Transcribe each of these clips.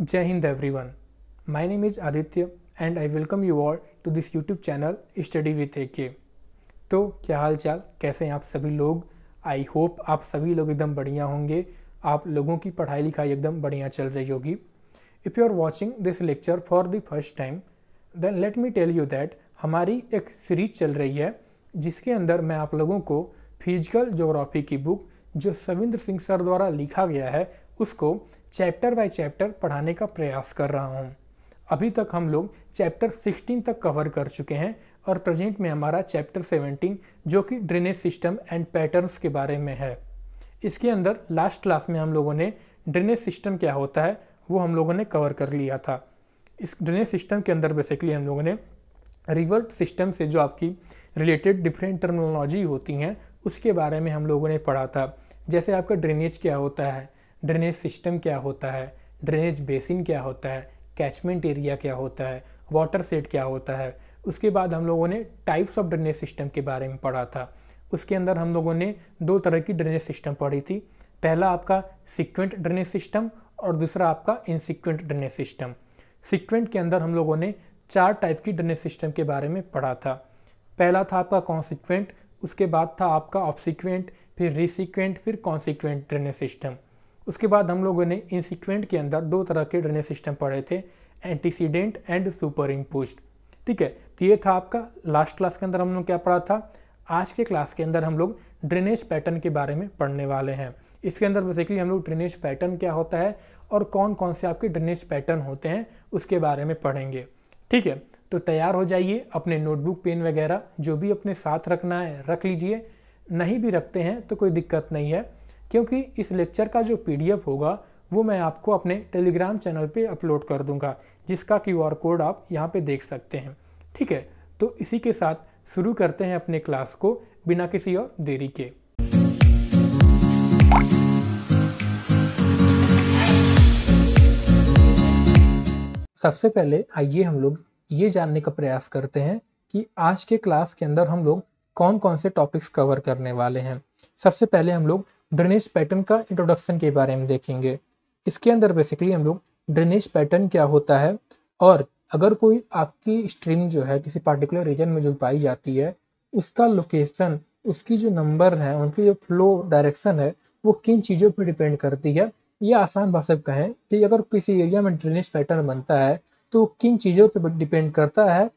जय everyone my name is Aditya and I welcome you all to this YouTube channel study with A K तो क्या हाल चाल कैसे हैं आप सभी लोग आई होप आप सभी लोग एकदम बढ़िया होंगे आप लोगों की पढ़ाई लिखाई एकदम बढ़िया चल रही होगी if you are watching this lecture for the first time then let me tell you that हमारी एक सीरीज चल रही है जिसके अंदर मैं आप लोगों को फिजिकल जोग्राफी की बुक जो सविंद्र सिंह सर द्वारा लिखा गया है उसको चैप्टर बाय चैप्टर पढ़ाने का प्रयास कर रहा हूँ अभी तक हम लोग चैप्टर 16 तक कवर कर चुके हैं और प्रेजेंट में हमारा चैप्टर 17 जो कि ड्रेनेज सिस्टम एंड पैटर्न्स के बारे में है इसके अंदर लास्ट क्लास में हम लोगों ने ड्रेनेज सिस्टम क्या होता है वो हम लोगों ने कवर कर लिया था इस ड्रेनेज सिस्टम के अंदर बेसिकली हम लोगों ने रिवर सिस्टम से जो आपकी रिलेटेड डिफरेंट टर्मिनोलॉजी होती हैं उसके बारे में हम लोगों ने पढ़ा था जैसे आपका ड्रेनेज क्या होता है ड्रेनेज सिस्टम क्या होता है ड्रेनेज बेसिन क्या होता है कैचमेंट एरिया क्या होता है वाटर सेट क्या होता है उसके बाद हम लोगों ने टाइप्स ऑफ ड्रेनेज सिस्टम के बारे में पढ़ा था उसके अंदर हम लोगों ने दो तरह की ड्रेनेज सिस्टम पढ़ी थी पहला आपका सिक्वेंट ड्रेनेज सिस्टम और दूसरा आपका इनसिक्वेंट ड्रेनेज सिस्टम सिक्वेंट के अंदर हम लोगों ने चार टाइप की ड्रेनेज सिस्टम के बारे में पढ़ा था पहला था आपका कॉन्सिक्वेंट उसके बाद था आपका ऑब्सिक्वेंट फिर रिसिक्वेंट फिर कॉन्सिक्वेंट ड्रेनेज सिस्टम उसके बाद हम लोगों ने इंसिक्वेंट के अंदर दो तरह के ड्रेनेज सिस्टम पढ़े थे एंटीसीडेंट एंड सुपर इम्पोस्ट ठीक है तो ये था आपका लास्ट क्लास के अंदर हम लोग क्या पढ़ा था आज के क्लास के अंदर हम लोग ड्रेनेज पैटर्न के बारे में पढ़ने वाले हैं इसके अंदर बेसिकली हम लोग ड्रेनेज पैटर्न क्या होता है और कौन कौन से आपके ड्रेनेज पैटर्न होते हैं उसके बारे में पढ़ेंगे ठीक है तो तैयार हो जाइए अपने नोटबुक पेन वगैरह जो भी अपने साथ रखना है रख लीजिए नहीं भी रखते हैं तो कोई दिक्कत नहीं है क्योंकि इस लेक्चर का जो पी होगा वो मैं आपको अपने टेलीग्राम चैनल पे अपलोड कर दूंगा जिसका क्यू कोड आप यहाँ पे देख सकते हैं ठीक है तो इसी के साथ शुरू करते हैं अपने क्लास को बिना किसी और देरी के सबसे पहले आइए हम लोग ये जानने का प्रयास करते हैं कि आज के क्लास के अंदर हम लोग कौन कौन से टॉपिक्स कवर करने वाले हैं सबसे पहले हम लोग ड्रेनेज पैटर्न का इंट्रोडक्शन के बारे में देखेंगे इसके अंदर बेसिकली हम लोग ड्रेनेज पैटर्न क्या होता है और अगर कोई आपकी स्ट्रीम जो है किसी पार्टिकुलर रीजन में जो पाई जाती है उसका लोकेशन उसकी जो नंबर है उनकी जो फ्लो डायरेक्शन है वो किन चीज़ों पर डिपेंड करती है ये आसान भाषा कहें कि अगर किसी एरिया में ड्रेनेज पैटर्न बनता है तो किन चीज़ों पर डिपेंड करता है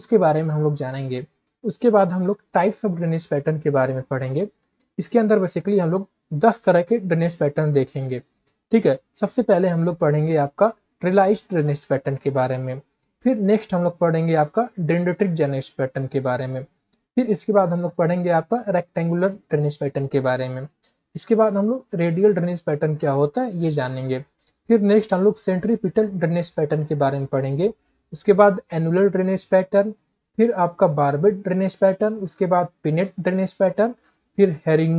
उसके बारे में हम लोग जानेंगे उसके बाद हम लोग टाइप्स ऑफ ड्रेनेज पैटर्न के बारे में पढ़ेंगे इसके अंदर बेसिकली हम लोग दस तरह के ड्रेनेज पैटर्न देखेंगे ठीक है सबसे पहले हम लोग पढ़ेंगे आपका ट्रिलाइज ड्रेनेज पैटर्न के बारे में फिर नेक्स्ट हम लोग पढ़ेंगे आपका डेंडोट्रिक ड्रेनेज पैटर्न के बारे में फिर इसके बाद हम लोग पढ़ेंगे आपका रेक्टेंगुलर ड्रेनेज पैटर्न के बारे में इसके बाद हम लोग रेडियल ड्रेनेज पैटर्न क्या होता है ये जानेंगे फिर नेक्स्ट हम लोग सेंट्रीपिटल ड्रेनेज पैटर्न के बारे में पढ़ेंगे उसके बाद एनुलर ड्रेनेज पैटर्न फिर आपका बारबेड ड्रेनेज पैटर्न उसके बाद पिनेट ड्रेनेज पैटर्न फिर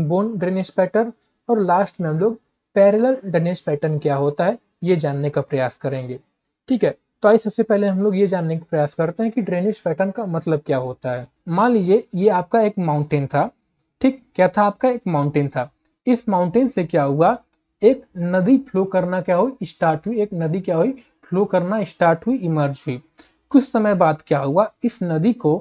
बोन ड्रेनेज पैटर्न और लास्ट में हम लोग पैरेलल ड्रेनेज पैटर्न क्या होता है ये जानने का प्रयास करेंगे ठीक है तो आइए सबसे पहले हम लोग ये जानने का प्रयास करते हैं कि ड्रेनेज पैटर्न का मतलब क्या होता है मान लीजिए ये आपका एक माउंटेन था ठीक क्या था आपका एक माउंटेन था इस माउंटेन से क्या हुआ एक नदी फ्लो करना क्या हुई स्टार्ट हुई एक नदी क्या हुई फ्लो करना स्टार्ट हुई इमर्ज हुई कुछ समय बाद क्या हुआ इस नदी को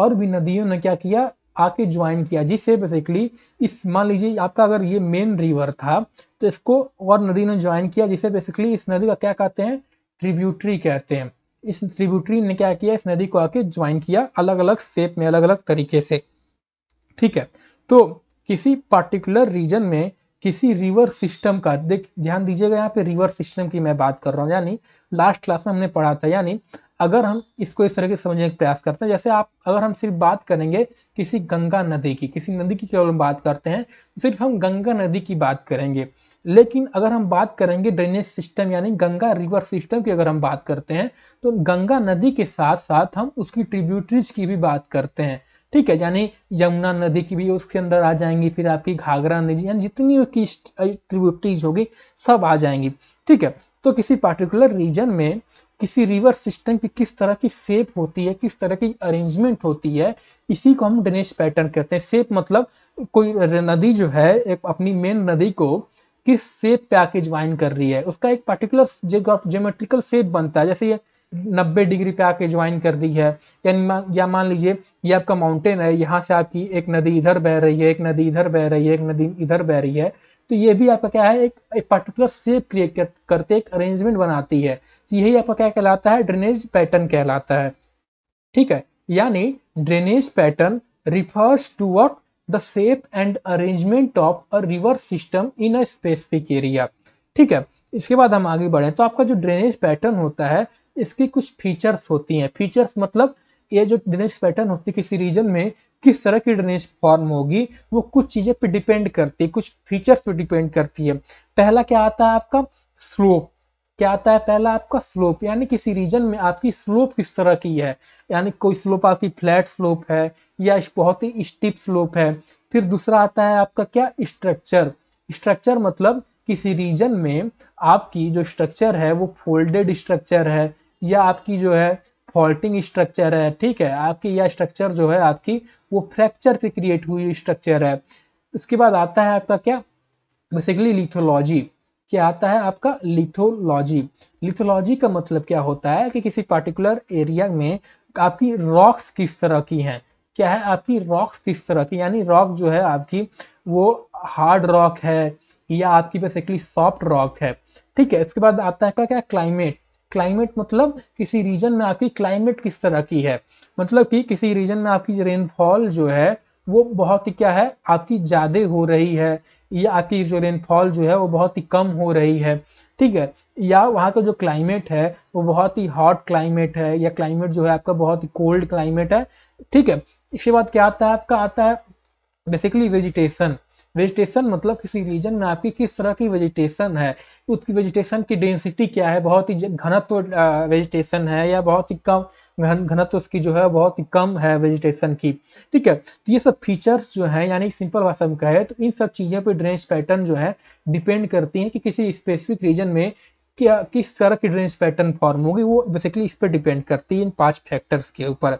और भी नदियों ने क्या किया आके ज्वाइन किया जिससे बेसिकली इस मान लीजिए आपका अगर ये मेन रिवर था तो इसको और नदी ने ज्वाइन किया जिसे बेसिकली इस नदी का क्या कहते हैं ट्रिब्यूटरी कहते हैं इस ट्रिब्यूटरी ने क्या किया इस नदी को आके ज्वाइन किया अलग अलग शेप में अलग अलग तरीके से ठीक है तो किसी पार्टिकुलर रीजन में किसी रिवर सिस्टम का देख ध्यान दीजिएगा यहाँ पे रिवर सिस्टम की मैं बात कर रहा हूँ यानी लास्ट क्लास में हमने पढ़ा था यानी अगर हम इसको इस तरह के समझने का प्रयास करते हैं जैसे आप अगर हम सिर्फ बात करेंगे किसी गंगा नदी की किसी नदी की केवल हम बात करते हैं सिर्फ हम गंगा नदी की बात करेंगे लेकिन अगर हम बात करेंगे ड्रेनेज सिस्टम यानी गंगा रिवर सिस्टम की अगर हम बात करते हैं तो गंगा नदी के साथ साथ हम उसकी ट्रिब्यूटरीज की भी बात करते हैं ठीक है यानी यमुना नदी की भी उसके अंदर आ जाएंगी फिर आपकी घाघरा नदी यानी जितनी उसकी ट्रिब्यूटरीज होगी सब आ जाएंगी ठीक है तो किसी पार्टिकुलर रीजन में किसी रिवर सिस्टम की किस तरह की सेप होती है किस तरह की अरेंजमेंट होती है इसी को हम ड्रेनेज पैटर्न कहते हैं सेप मतलब कोई नदी जो है एक अपनी मेन नदी को किस सेप पे आके ज्वाइन कर रही है उसका एक पर्टिकुलर जोमेट्रिकल सेप बनता है जैसे ये नब्बे डिग्री पे आके ज्वाइन कर दी है या मान लीजिए ये आपका माउंटेन है यहाँ से आपकी एक नदी इधर बह रही है एक नदी इधर बह रही है एक नदी इधर बह रही है तो ये भी आपका क्या है एक, पर्टिकुलर शेप क्रिएट करते एक अरेंजमेंट बनाती है तो यही आपका क्या कहलाता है ड्रेनेज पैटर्न कहलाता है ठीक है यानी drainage pattern refers to what the shape and arrangement of a river system in a specific area ठीक है इसके बाद हम आगे बढ़े तो आपका जो ड्रेनेज पैटर्न होता है इसकी कुछ फीचर्स होती हैं फीचर्स मतलब ये जो ड्रेनेज पैटर्न होती है किसी रीजन में किस तरह की ड्रेनेज फॉर्म होगी वो कुछ चीज़ें पे डिपेंड करती है कुछ फीचर्स पे डिपेंड करती है पहला क्या आता है आपका स्लोप क्या आता है पहला आपका स्लोप यानी किसी रीजन में आपकी स्लोप किस तरह की है यानी कोई स्लोप आपकी फ्लैट स्लोप है या बहुत ही स्टिप स्लोप है फिर दूसरा आता है आपका क्या स्ट्रक्चर स्ट्रक्चर मतलब किसी रीजन में आपकी जो स्ट्रक्चर है वो फोल्डेड स्ट्रक्चर है या आपकी जो है फॉल्टिंग स्ट्रक्चर है ठीक है आपकी यह स्ट्रक्चर जो है आपकी वो फ्रैक्चर से क्रिएट हुई स्ट्रक्चर है इसके बाद आता है आपका क्या बेसिकली लिथोलॉजी क्या आता है आपका लिथोलॉजी लिथोलॉजी का मतलब क्या होता है कि किसी पर्टिकुलर एरिया में आपकी रॉक्स किस तरह की हैं क्या है आपकी रॉक्स किस तरह की यानी रॉक जो है आपकी वो हार्ड रॉक है या आपकी बेसिकली सॉफ्ट रॉक है ठीक है इसके बाद आता है क्या क्या क्लाइमेट क्लाइमेट मतलब किसी रीजन में आपकी क्लाइमेट किस तरह की है मतलब कि किसी रीजन में आपकी रेनफॉल जो है वो बहुत ही क्या है आपकी ज़्यादा हो रही है या आपकी जो रेनफॉल जो है वो बहुत ही कम हो रही है ठीक है या वहाँ का जो क्लाइमेट है वो बहुत ही हॉट क्लाइमेट है या क्लाइमेट जो है आपका बहुत ही कोल्ड क्लाइमेट है ठीक है इसके बाद क्या आता है आपका आता है बेसिकली वेजिटेशन वेजिटेशन मतलब किसी रीजन में आपकी किस तरह की वेजिटेशन है उसकी वेजिटेशन की डेंसिटी क्या है बहुत ही घनत्व वेजिटेशन है या बहुत ही कम घन घनत्व उसकी जो है बहुत ही कम है वेजिटेशन की ठीक है तो ये सब फीचर्स जो है यानी सिंपल भाषा में कहे तो इन सब चीज़ों पर ड्रेनेज पैटर्न जो है डिपेंड करती हैं कि किसी स्पेसिफिक रीजन में क्या किस तरह की ड्रेनेज पैटर्न फॉर्म होगी वो बेसिकली इस पर डिपेंड करती है इन पांच फैक्टर्स के ऊपर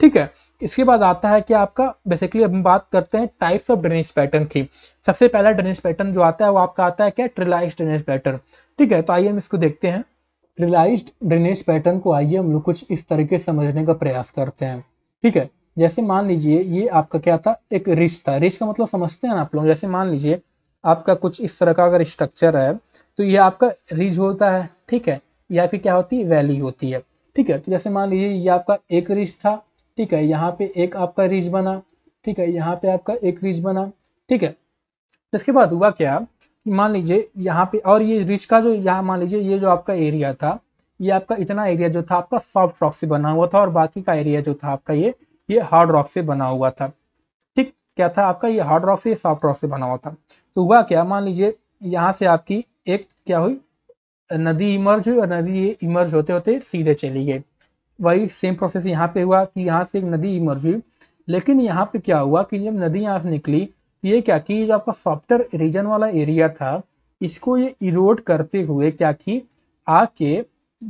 ठीक है इसके बाद आता है कि आपका बेसिकली हम बात करते हैं टाइप्स ऑफ ड्रेनेज पैटर्न की सबसे पहला ड्रेनेज पैटर्न जो आता है वो आपका आता है क्या ट्रिलाइज ड्रेनेज पैटर्न ठीक है तो आइए हम इसको देखते हैं ट्रिलाइज ड्रेनेज पैटर्न को आइए हम लोग कुछ इस तरीके समझने का प्रयास करते हैं ठीक है जैसे मान लीजिए ये आपका क्या था एक रिच था रिच का मतलब समझते हैं ना आप लोग जैसे मान लीजिए आपका कुछ इस तरह का अगर स्ट्रक्चर है तो ये आपका रिज होता है ठीक है या फिर क्या होती है वैली होती है ठीक है तो जैसे मान लीजिए ये आपका एक रिज था ठीक है यहाँ पे एक आपका रिज बना ठीक है यहाँ पे आपका एक रिज बना ठीक है इसके बाद हुआ क्या मान लीजिए यहाँ पे और ये रिच का जो यहाँ मान लीजिए ये जो आपका एरिया था ये आपका इतना एरिया जो था आपका सॉफ्ट रॉक से बना हुआ था और बाकी का एरिया जो था आपका ये ये हार्ड रॉक से बना हुआ था ठीक क्या था आपका ये हार्ड रॉक से सॉफ्ट रॉक से बना हुआ था तो हुआ क्या मान लीजिए यहाँ से आपकी एक क्या हुई नदी इमर्ज हुई और नदी ये इमर्ज होते होते सीधे चली गई वही सेम प्रोसेस यहाँ पे हुआ कि यहाँ से एक नदी इमर्ज हुई लेकिन यहाँ पे क्या हुआ कि जब नदी यहाँ से निकली तो ये क्या कि ये जो आपका सॉफ्टर रीजन वाला एरिया था इसको ये इरोड करते हुए क्या कि आके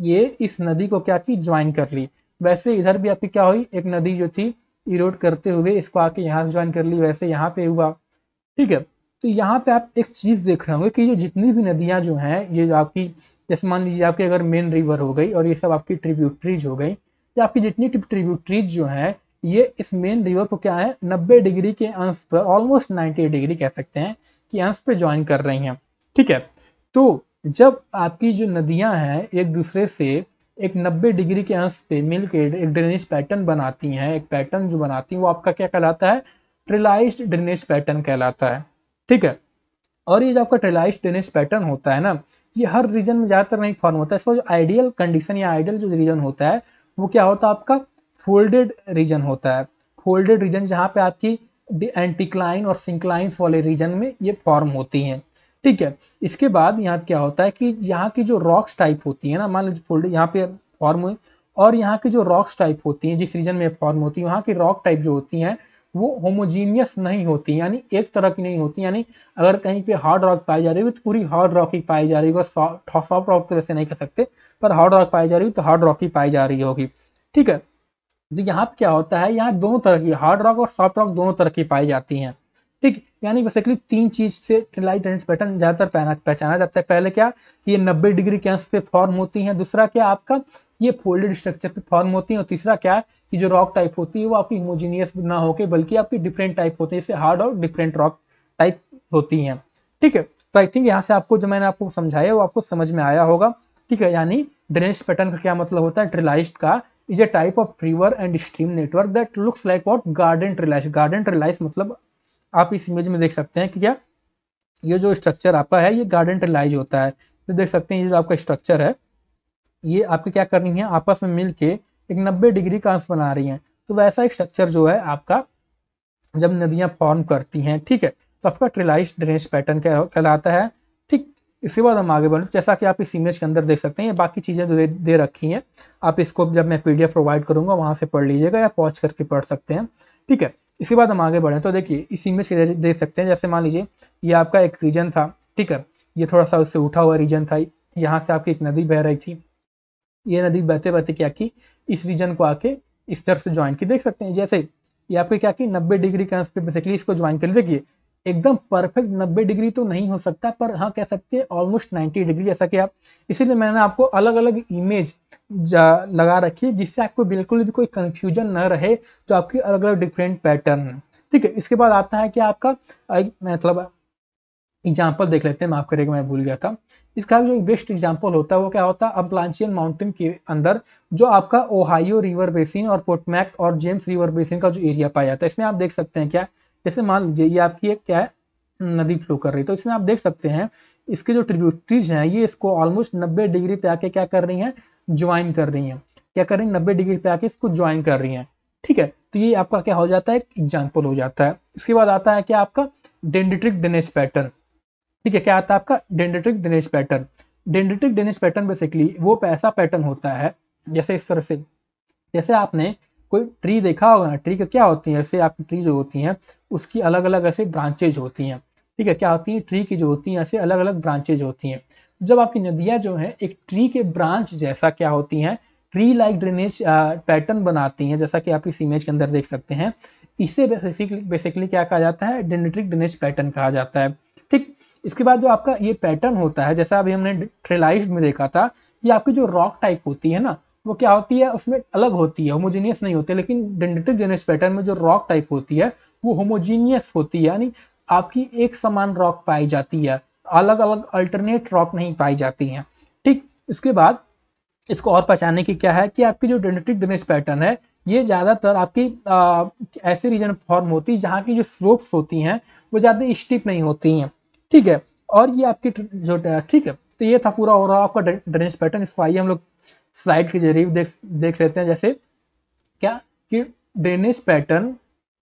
ये इस नदी को क्या कि ज्वाइन कर ली वैसे इधर भी आपकी क्या हुई एक नदी जो थी इरोड करते हुए इसको आके यहाँ से ज्वाइन कर ली वैसे यहाँ पे हुआ ठीक है तो यहाँ पे आप एक चीज़ देख रहे होंगे कि ये जितनी भी नदियाँ जो हैं ये आपकी जैसे मान लीजिए आपकी अगर मेन रिवर हो गई और ये सब आपकी ट्रिब्यूटरीज हो गई कि आपकी जितनी ट्रिब्यूटरीज जो हैं ये इस मेन रिवर को क्या है 90 डिग्री के अंश पर ऑलमोस्ट 90 डिग्री कह सकते हैं कि अंश पे ज्वाइन कर रही हैं ठीक है तो जब आपकी जो नदियां हैं एक दूसरे से एक 90 डिग्री के अंश पे मिल के एक ड्रेनेज पैटर्न बनाती हैं एक पैटर्न जो बनाती हैं वो आपका क्या कहलाता है ट्रिलाइज ड्रेनेज पैटर्न कहलाता है ठीक है और ये जो आपका ट्रिलाइज ड्रेनेज पैटर्न होता है ना ये हर रीजन में ज़्यादातर नहीं फॉर्म होता है इसका जो आइडियल कंडीशन या आइडियल जो रीजन होता है वो क्या होता है आपका फोल्डेड रीजन होता है फोल्डेड रीजन जहाँ पे आपकी एंटीक्लाइन और सिंक्लाइंस वाले रीजन में ये फॉर्म होती हैं ठीक है इसके बाद यहाँ क्या होता है कि यहाँ की जो रॉक्स टाइप होती है ना मान लीजिए फोल्ड यहाँ पे फॉर्म हुई और यहाँ की जो रॉक्स टाइप होती हैं जिस रीजन में फॉर्म होती है वहाँ की रॉक टाइप जो होती हैं वो होमोजीनियस नहीं होती यानी एक तरह की नहीं होती यानी अगर कहीं पे हार्ड रॉक पाई जा रही हो तो पूरी हार्ड रॉक ही पाई जा रही होगी सॉफ्ट रॉक तो वैसे नहीं कह सकते पर हार्ड रॉक पाई जा रही हो तो हार्ड रॉक ही पाई जा रही होगी ठीक है तो यहाँ पे क्या होता है यहाँ दोनों तरह की हार्ड रॉक और सॉफ्ट रॉक दोनों तरह की पाई जाती हैं ठीक यानी बेसिकली तीन चीज से ट्रिलाइट एंड पैटर्न ज्यादातर पहचाना जाता है पहले क्या कि ये नब्बे डिग्री के अंश पे फॉर्म होती हैं दूसरा क्या आपका ये फोल्डेड स्ट्रक्चर पे फॉर्म होती हैं और तीसरा क्या है कि जो रॉक टाइप होती है वो आपकी होमोजीनियस ना होकर बल्कि आपकी डिफरेंट टाइप होती है जैसे हार्ड और डिफरेंट रॉक टाइप होती हैं ठीक है तो आई थिंक यहाँ से आपको जो मैंने आपको समझाया वो आपको समझ में आया होगा ठीक है यानी ड्रेनेज पैटर्न का क्या मतलब होता है ट्रिलाइज का is a type of river and stream network that looks like what garden trellis garden trellis मतलब आप इस इमेज में देख सकते हैं कि क्या ये जो स्ट्रक्चर आपका है ये गार्डन ट्रिलाइज होता है तो देख सकते हैं ये जो आपका स्ट्रक्चर है ये आपकी क्या करनी है आपस में मिल के एक नब्बे डिग्री का अंश बना रही हैं तो वैसा एक स्ट्रक्चर जो है आपका जब नदियाँ फॉर्म करती हैं ठीक है तो आपका ट्रिलाइज ड्रेनेज पैटर्न कहलाता है ठीक इसके बाद हम आगे बढ़ें तो जैसा कि आप इस इमेज के अंदर देख सकते हैं ये बाकी चीज़ें दे, दे रखी हैं आप इसको जब मैं पी प्रोवाइड करूँगा वहाँ से पढ़ लीजिएगा या पॉज करके पढ़ सकते हैं ठीक है इसके बाद हम आगे बढ़ें तो देखिए इस इमेज के देख सकते हैं जैसे मान लीजिए ये आपका एक रीजन था ठीक है ये थोड़ा सा उससे उठा हुआ रीजन था यहाँ से आपकी एक नदी बह रही थी ये नदी बहते बहते क्या की इस रीजन को आके इस तरफ से ज्वाइन की देख सकते हैं जैसे ये आपके क्या की नब्बे डिग्री के पे बेसिकली इसको ज्वाइन कर देखिए एकदम परफेक्ट नब्बे डिग्री तो नहीं हो सकता पर हाँ कह सकते हैं ऑलमोस्ट नाइन्टी डिग्री जैसा कि आप इसीलिए मैंने आपको अलग अलग इमेज लगा रखी है जिससे आपको बिल्कुल भी कोई कंफ्यूजन न रहे जो आपकी अलग अलग डिफरेंट पैटर्न है ठीक है इसके बाद आता है कि आपका मतलब एग्जाम्पल देख लेते हैं माफ़ करेगा मैं भूल गया था इसका जो बेस्ट एग्जाम्पल होता है वो क्या होता है अपलांशियन माउंटेन के अंदर जो आपका ओहायो रिवर बेसिन और पोटमैक और जेम्स रिवर बेसिन का जो एरिया पाया जाता है इसमें आप देख सकते हैं क्या जैसे मान लीजिए ये आपकी एक क्या है नदी फ्लो कर रही है तो इसमें आप देख सकते हैं इसके जो ट्रिब्यूटरीज हैं ये इसको ऑलमोस्ट नब्बे डिग्री पे आके क्या कर रही हैं ज्वाइन कर रही हैं क्या कर रही हैं नब्बे डिग्री पे आके इसको ज्वाइन कर रही हैं ठीक है तो ये आपका क्या हो जाता है एग्जाम्पल हो जाता है इसके बाद आता है क्या आपका डेंडिट्रिक डेनेस पैटर्न ठीक है क्या आता है आपका dendritic drainage pattern dendritic drainage pattern basically वो ऐसा पैटर्न होता है जैसे इस तरह से जैसे आपने कोई ट्री देखा होगा ना ट्री का क्या होती है ऐसे आपकी ट्री जो होती हैं उसकी अलग अलग ऐसे ब्रांचेज होती हैं ठीक है क्या होती हैं ट्री की जो होती हैं ऐसे अलग अलग ब्रांचेज होती हैं जब आपकी नदियाँ जो हैं एक ट्री के ब्रांच जैसा क्या होती हैं ट्री लाइक ड्रेनेज पैटर्न बनाती हैं जैसा कि आप इस इमेज के अंदर देख सकते हैं इसे बेसिकली बेसिकली क्या कहा जाता है डेंडेट्रिक ड्रेनेज पैटर्न कहा जाता है ठीक इसके बाद जो आपका ये पैटर्न होता है जैसा अभी हमने ट्रेलाइज में देखा था कि आपकी जो रॉक टाइप होती है ना वो क्या होती है उसमें अलग होती है होमोजीनियस नहीं होती लेकिन डेंडेटिक जेनेस पैटर्न में जो रॉक टाइप होती है वो होमोजीनियस होती है यानी आपकी एक समान रॉक पाई जाती है अलग अलग अल्टरनेट रॉक नहीं पाई जाती हैं ठीक इसके बाद इसको और पहचानने की क्या है कि आपकी जो डेंडेटिक जेनेस पैटर्न है ये ज़्यादातर आपकी ऐसे रीजन फॉर्म होती है जहाँ की जो स्लोप्स होती हैं वो ज़्यादा स्टिप नहीं होती हैं ठीक है और ये आपकी जो ठीक है तो ये था पूरा ओवरऑल आपका ड्रेनेज पैटर्न इसको आइए हम लोग स्लाइड के जरिए देख देख लेते हैं जैसे क्या कि drainage pattern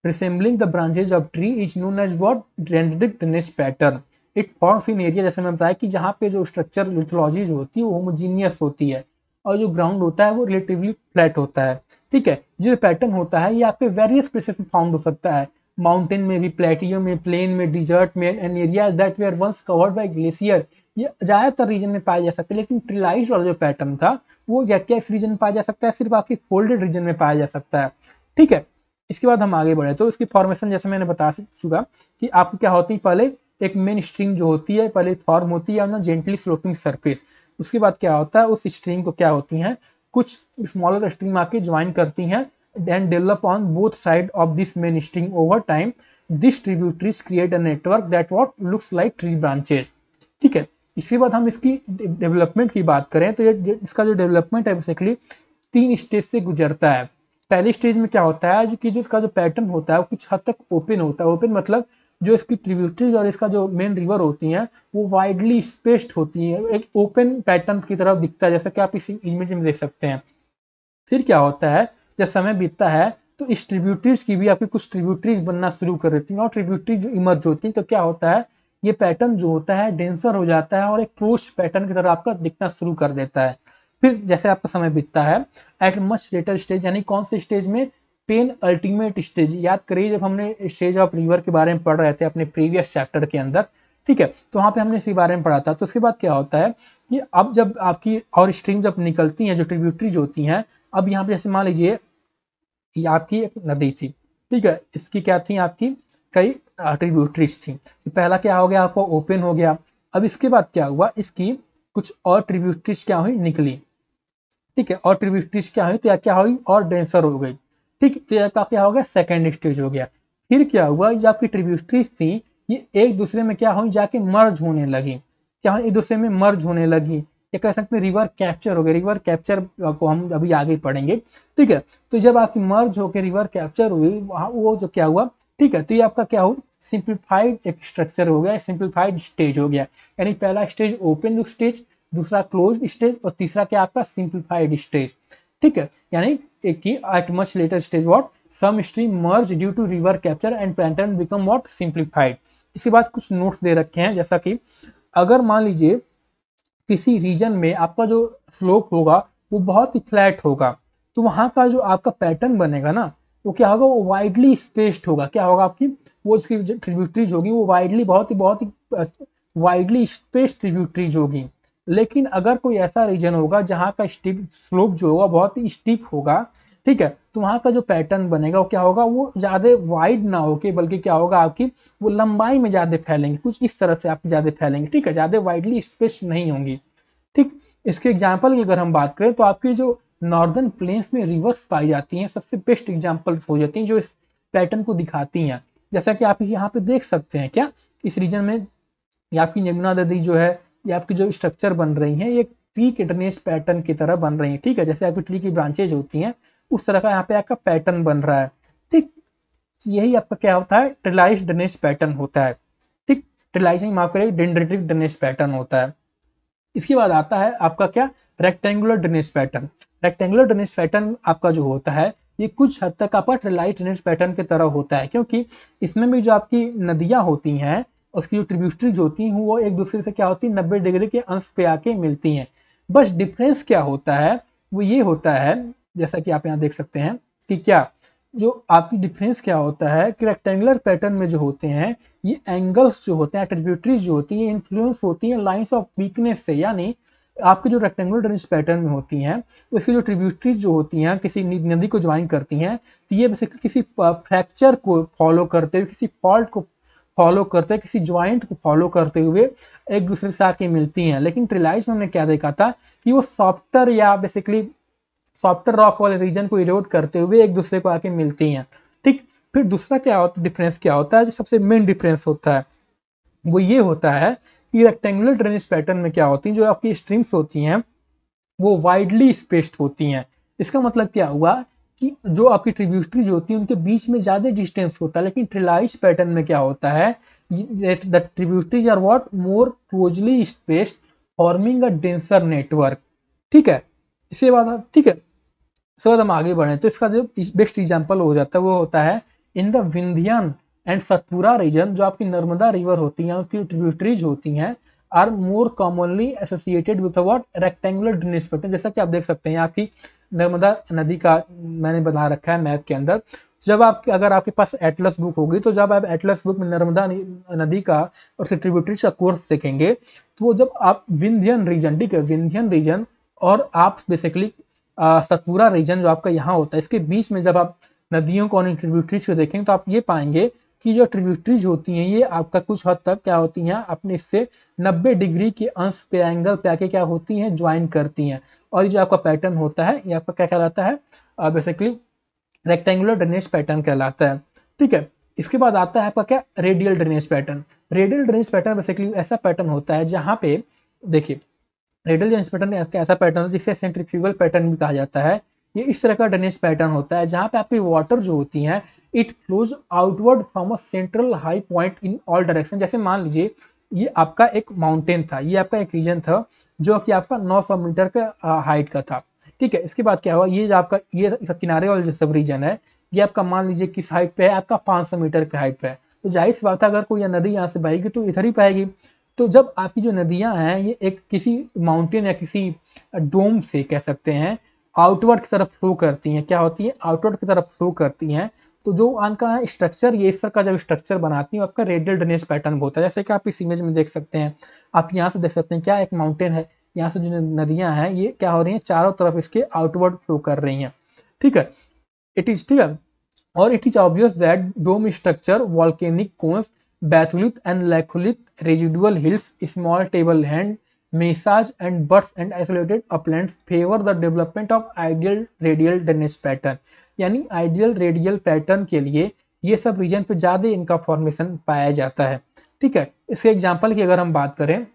resembling the branches of tree is known as what dendritic drainage pattern it forms in area जैसे मैंने बताया कि जहाँ पे जो स्ट्रक्चर जो होती है वो होमोजीनियस होती है और जो ग्राउंड होता है वो रिलेटिवली फ्लैट होता है ठीक है जो पैटर्न होता है ये आपके वेरियस प्लेसेस में फाउंड हो सकता है माउंटेन में भी प्लेटियो में प्लेन में डिजर्ट में and areas that were once covered by glacier ये ज़्यादातर रीजन में पाया जा सकता है लेकिन ट्रिलाइज वाला जो पैटर्न था वो या क्या इस रीजन में पाया जा सकता है सिर्फ आपके फोल्डेड रीजन में पाया जा सकता है ठीक है इसके बाद हम आगे बढ़े तो इसकी फॉर्मेशन जैसे मैंने बता चुका कि आपको क्या होती है पहले एक मेन स्ट्रीम जो होती है पहले फॉर्म होती है ना जेंटली स्लोपिंग सरफेस उसके बाद क्या होता है उस स्ट्रीम को क्या होती हैं कुछ स्मॉलर स्ट्रीम आके ज्वाइन करती हैं then develop on both side of this main string over time this tributaries create a network that what looks like tree branches ठीक है इसके बाद हम इसकी डेवलपमेंट की बात करें तो ये इसका जो डेवलपमेंट है बेसिकली तीन स्टेज से गुजरता है पहले स्टेज में क्या होता है कि जो इसका जो पैटर्न होता है वो कुछ हद तक ओपन होता है ओपन मतलब जो इसकी ट्रिब्यूटरीज और इसका जो मेन रिवर होती हैं वो वाइडली स्पेस्ड होती हैं एक ओपन पैटर्न की तरफ दिखता है जैसा कि आप इस इमेज में देख सकते हैं फिर क्या होता है जब समय बीतता है तो इस ट्रिब्यूटरीज की भी आपकी कुछ ट्रिब्यूटरीज बनना शुरू कर देती हैं और ट्रिब्यूटरीज इमर्ज होती हैं तो क्या होता है ये पैटर्न जो होता है डेंसर हो जाता है और एक क्लोज पैटर्न की तरह आपका दिखना शुरू कर देता है फिर जैसे आपका समय बीतता है एट मच लेटर स्टेज यानी कौन से स्टेज में पेन अल्टीमेट स्टेज याद करिए जब हमने स्टेज ऑफ लीवर के बारे में पढ़ रहे थे अपने प्रीवियस चैप्टर के अंदर ठीक है तो वहाँ पे हमने इसके बारे में पढ़ा था तो उसके बाद क्या होता है कि अब जब आपकी और स्ट्रीम जब निकलती हैं जो ट्रिब्यूटरीज होती हैं अब यहाँ पे जैसे मान लीजिए ये आपकी एक नदी थी ठीक है इसकी क्या थी आपकी कई ट्रिब्यूटरीज थी तो पहला क्या हो गया आपको ओपन हो गया अब इसके बाद क्या हुआ इसकी कुछ और ट्रिब्यूटरीज क्या हुई निकली ठीक है और ट्रिब्यूटरीज क्या हुई तो क्या हुई और डेंसर हो गई ठीक तो आपका क्या हो गया सेकेंड स्टेज हो गया फिर क्या हुआ जो आपकी ट्रिब्यूटरीज थी ये एक दूसरे में क्या हुई जाके मर्ज होने लगी क्या हुई एक दूसरे में मर्ज होने लगी या कह सकते हैं रिवर कैप्चर हो गया रिवर कैप्चर को हम अभी आगे पढ़ेंगे ठीक है तो जब आपकी मर्ज होकर रिवर कैप्चर हुई वहाँ वो जो क्या हुआ ठीक है तो ये आपका क्या हो सिंप्लीफाइड एक स्ट्रक्चर हो गया सिंप्लीफाइड स्टेज हो गया यानी पहला स्टेज ओपन स्टेज दूसरा क्लोज स्टेज और तीसरा क्या आपका सिंप्लीफाइड स्टेज ठीक है यानी एक की at much later stage what some stream merge due to river capture and pattern become what simplified इसके बाद कुछ नोट्स दे रखे हैं जैसा कि अगर मान लीजिए किसी रीजन में आपका जो स्लोप होगा वो बहुत ही फ्लैट होगा तो वहाँ का जो आपका पैटर्न बनेगा ना वो क्या होगा वो वाइडली स्पेस्ड होगा क्या होगा आपकी वो उसकी जो ट्रिब्यूटरीज होगी वो वाइडली बहुत ही बहुत ही वाइडली स्पेस्ड ट्रिब्यूटरीज होगी लेकिन अगर कोई ऐसा रीजन होगा जहाँ का स्टीप स्लोप जो होगा बहुत ही स्टीप होगा ठीक है तो वहां का जो पैटर्न बनेगा वो क्या होगा वो ज़्यादा वाइड ना होके बल्कि क्या होगा आपकी वो लंबाई में ज़्यादा फैलेंगे कुछ इस तरह से आप ज़्यादा फैलेंगे ठीक है ज़्यादा वाइडली स्पेस नहीं होंगी ठीक इसके एग्जाम्पल की अगर हम बात करें तो आपकी जो नॉर्दर्न प्लेन्स में रिवर्स पाई जाती हैं सबसे बेस्ट एग्जाम्पल हो जाती हैं जो इस पैटर्न को दिखाती हैं जैसा कि आप यहाँ पे देख सकते हैं क्या इस रीजन में ये आपकी यमुना नदी जो है या आपकी जो स्ट्रक्चर बन रही हैं ये ट्री के इंटरनेस पैटर्न की तरह बन रही है ठीक है जैसे आपकी ट्री की ब्रांचेज होती हैं उस तरह का यहाँ पे आपका पैटर्न बन रहा है ठीक यही आपका क्या होता है ट्रिलाइज ड्रेनेज पैटर्न होता है ठीक ट्रिलाइज माफ करिए डेंड्रेटिक ड्रेनेज पैटर्न होता है इसके बाद आता है आपका क्या rectangular drainage pattern rectangular drainage pattern आपका जो होता है ये कुछ हद तक आपका ट्रिलाइज ड्रेनेज पैटर्न की तरह होता है क्योंकि इसमें भी जो आपकी नदियाँ होती हैं उसकी जो ट्रिब्यूटरीज होती हैं वो एक दूसरे से क्या होती है नब्बे डिग्री के अंश पे आके मिलती हैं बस डिफरेंस क्या होता है वो ये होता है जैसा कि आप यहाँ देख सकते हैं कि क्या जो आपकी डिफरेंस क्या होता है कि रेक्टेंगुलर पैटर्न में जो होते हैं ये एंगल्स जो होते हैं एट्रीब्यूटरीज जो होती हैं इन्फ्लुएंस होती हैं लाइंस ऑफ वीकनेस से यानी आपकी जो रेक्टेंगुलर ड्रेनेज पैटर्न में होती हैं उसकी जो ट्रिब्यूटरीज जो होती हैं किसी नदी को ज्वाइन करती हैं तो ये बेसिकली किसी फ्रैक्चर को फॉलो करते हुए किसी फॉल्ट को फॉलो करते हैं किसी ज्वाइंट को फॉलो करते हुए एक दूसरे से आके मिलती हैं लेकिन ट्रिलाइज में हमने क्या देखा था कि वो सॉफ्टर या बेसिकली सॉफ्टर रॉक वाले रीजन को इरोड करते हुए एक दूसरे को आके मिलती हैं ठीक फिर दूसरा क्या होता है डिफरेंस क्या होता है जो सबसे मेन डिफरेंस होता है वो ये होता है कि रेक्टेंगुलर ड्रेनेज पैटर्न में क्या होती है जो आपकी स्ट्रीम्स होती हैं वो वाइडली स्पेस्ड होती हैं इसका मतलब क्या हुआ कि जो आपकी ट्रिब्यूटरीज होती है उनके बीच में ज़्यादा डिस्टेंस होता है लेकिन ट्रिलाइज पैटर्न में क्या होता है tributaries are what more closely spaced forming a denser network ठीक है इसके बाद आप ठीक है इसके बाद हम आगे बढ़े तो इसका जो बेस्ट एग्जाम्पल हो जाता है वो होता है in the Vindhyan and Satpura region जो आपकी नर्मदा रिवर होती है उसकी ट्रिब्यूटरीज होती हैं are more commonly associated with what rectangular drainage pattern जैसा कि आप देख सकते हैं आपकी नर्मदा नदी का मैंने बना रखा है मैप के अंदर जब आप अगर आपके पास एटलस बुक होगी तो जब आप एटलस बुक में नर्मदा नदी का और उसके का कोर्स देखेंगे तो वो जब आप विंध्यन रीजन ठीक है विंध्यन रीजन और आप बेसिकली सतपुरा रीजन जो आपका यहाँ होता है इसके बीच में जब आप नदियों को और ट्रिब्यूटरीज को देखेंगे तो आप ये पाएंगे की जो ट्रिब्यूटरीज होती हैं ये आपका कुछ हद तक क्या होती हैं अपने इससे 90 डिग्री के अंश पे एंगल पे आके क्या होती हैं ज्वाइन करती हैं और ये जो आपका पैटर्न होता है ये आपका क्या कहलाता है बेसिकली रेक्टेंगुलर ड्रेनेज पैटर्न कहलाता है ठीक है इसके बाद आता है आपका क्या radial drainage pattern radial drainage pattern basically ऐसा पैटर्न होता है जहाँ पे देखिए रेडियल ड्रेनेज पैटर्न ऐसा पैटर्न जिसे सेंट्रीफ्यूगल पैटर्न भी कहा जाता है ये इस तरह का ड्रेनेज पैटर्न होता है जहाँ पे आपकी वाटर जो होती है it flows outward from a central high point in all direction जैसे मान लीजिए ये आपका एक माउंटेन था ये आपका एक रीजन था जो कि आपका 900 मीटर का हाइट का था ठीक है इसके बाद क्या हुआ ये आपका ये किनारे वाला जो सब रीजन है ये आपका मान लीजिए किस हाइट पे है आपका 500 मीटर पे हाइट पे है तो जाहिर सी बात है अगर कोई नदी यहाँ से बहेगी तो इधर ही पाएगी तो जब आपकी जो नदियाँ हैं ये एक किसी माउंटेन या किसी डोम से कह सकते हैं आउटवर्ड की तरफ फ्लो करती हैं क्या होती है आउटवर्ड की तरफ फ्लो करती हैं तो जो उनका स्ट्रक्चर ये इस तरह का जब स्ट्रक्चर बनाती है आपका रेडियल ड्रेनेज पैटर्न होता है जैसे कि आप इस इमेज में देख सकते हैं आप यहाँ से देख सकते हैं क्या एक माउंटेन है यहाँ से जो नदियाँ हैं ये क्या हो रही हैं चारों तरफ इसके आउटवर्ड फ्लो कर रही हैं ठीक है इट इज ठीक है और it is obvious that dome structure volcanic cones batholith and laccolith residual hills small tableland mesas and butts and isolated upland favour the development of ideal radial drainage pattern यानी ideal radial pattern के लिए ये सब reason पे ज़्यादा इनका formation पाया जाता है ठीक है इसके एग्जांपल की अगर हम बात करें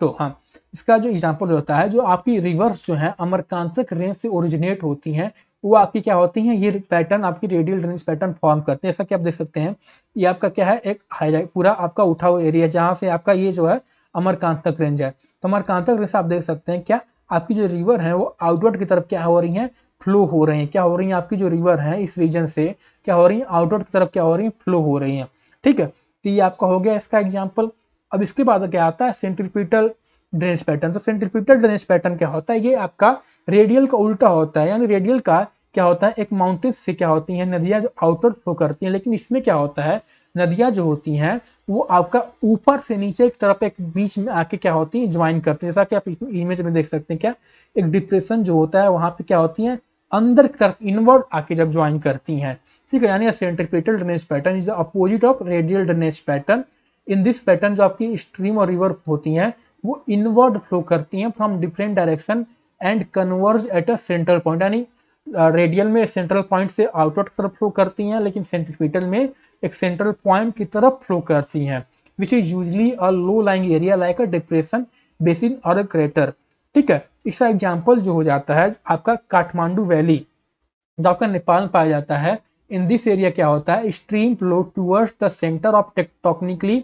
तो हाँ इसका जो एग्जांपल होता है जो आपकी रिवर्स जो है अमरकांतक रेंज से ओरिजिनेट होती हैं वो आपकी क्या होती हैं ये पैटर्न आपकी रेडियल ड्रेनेज पैटर्न फॉर्म करते हैं ऐसा कि आप देख सकते हैं ये आपका क्या है एक हाईलाइट पूरा आपका उठा हुआ एरिया जहाँ से आपका ये जो है अमरकांतक रेंज है तो अमरकांतक रेंज आप देख सकते हैं क्या आपकी जो रिवर है वो आउटवर्ड की तरफ क्या हो रही है फ्लो हो रही हैं क्या हो रही हैं आपकी जो रिवर हैं इस रीजन से क्या हो रही हैं आउटवर्ड की तरफ क्या हो रही हैं फ्लो हो रही हैं ठीक है तो ये आपका हो गया इसका एग्जाम्पल अब इसके बाद क्या आता है सेंट्रिपिटल ड्रेनेज पैटर्न तो सेंट्रिपिटल ड्रेनेज पैटर्न क्या होता है ये आपका रेडियल का उल्टा होता है यानी रेडियल का क्या होता है एक माउंटेन से क्या होती है नदियाँ जो आउटवर्ड फ्लो करती हैं लेकिन इसमें क्या होता है नदियाँ जो होती हैं वो आपका ऊपर से नीचे एक तरफ एक बीच में आके क्या होती है ज्वाइन करती है जैसा कि आप इमेज में देख सकते हैं क्या एक डिप्रेशन जो होता है वहाँ पे क्या होती है अंदर की तरफ इनवर्ड आके जब ज्वाइन करती हैं ठीक है यानी centripetal drainage pattern is opposite of radial drainage pattern in this pattern जो आपकी स्ट्रीम और रिवर होती हैं वो इनवर्ड फ्लो करती हैं from different direction and converge at a central point यानी रेडियल में सेंट्रल पॉइंट से आउटवर्ड तरफ फ्लो करती हैं लेकिन सेंट्रीपिटल में एक सेंट्रल पॉइंट की तरफ फ्लो करती हैं which is usually a low lying area like a depression basin और अ क्रेटर ठीक है इसका एग्जाम्पल जो हो जाता है आपका काठमांडू वैली जो आपका नेपाल में पाया जाता है इन दिस एरिया क्या होता है stream flow towards the centre of tectonically